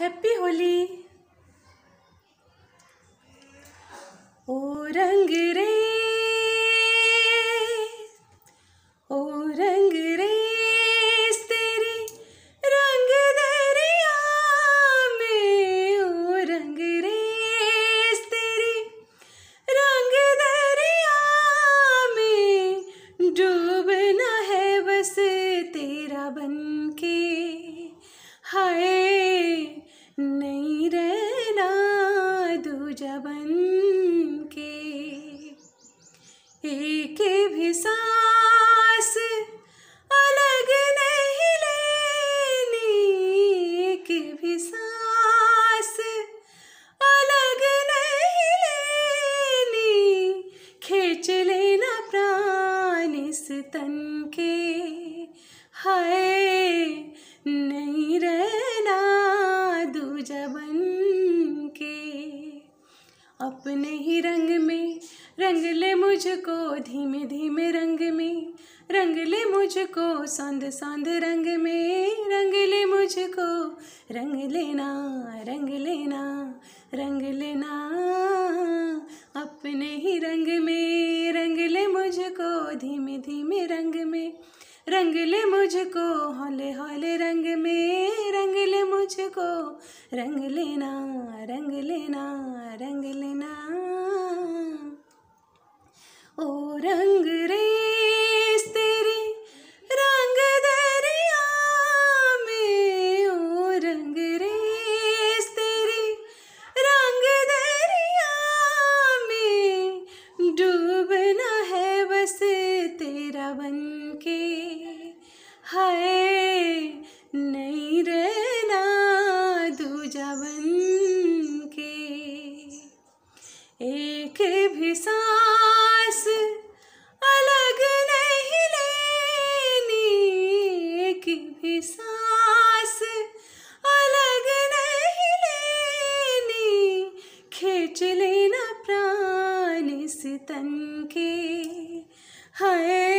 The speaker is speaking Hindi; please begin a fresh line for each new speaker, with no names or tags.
हैप्पी होली ओ रंग रे ओ रंग रे तेरी रंग दरिया में ओ रंग रे तेरी रंग दरिया में डूबना है बस तेरा बन के हाय जबन के एक भी सांस अलग नहीं लेनी एक भी सांस अलग नहीं लेनी खींच लेना प्राण इस तन के है नहीं अपने ही रंग में रंग ले मुझको धीमे धीमे रंग में रंग ले मुझको सांद सांद रंग में रंग ले मुझको रंग लेना रंग लेना रंग लेना अपने ही रंग में रंग ले मुझको धीमे धीमे रंग में रंग ले मुझको हौले हौले रंग में रंग ले मुझको रंग लेना रंग लेना रंग लेना ओ रंग रे रंग दरिया में ओ रंग रे रंग दरिया में डूबना है बस तेरा बन के हाय नहीं रहना दूजा बन के एक भी सांस अलग नहीं लेनी एक भी सांस अलग नहीं लेनी खींच लेना प्राण से तन के हाय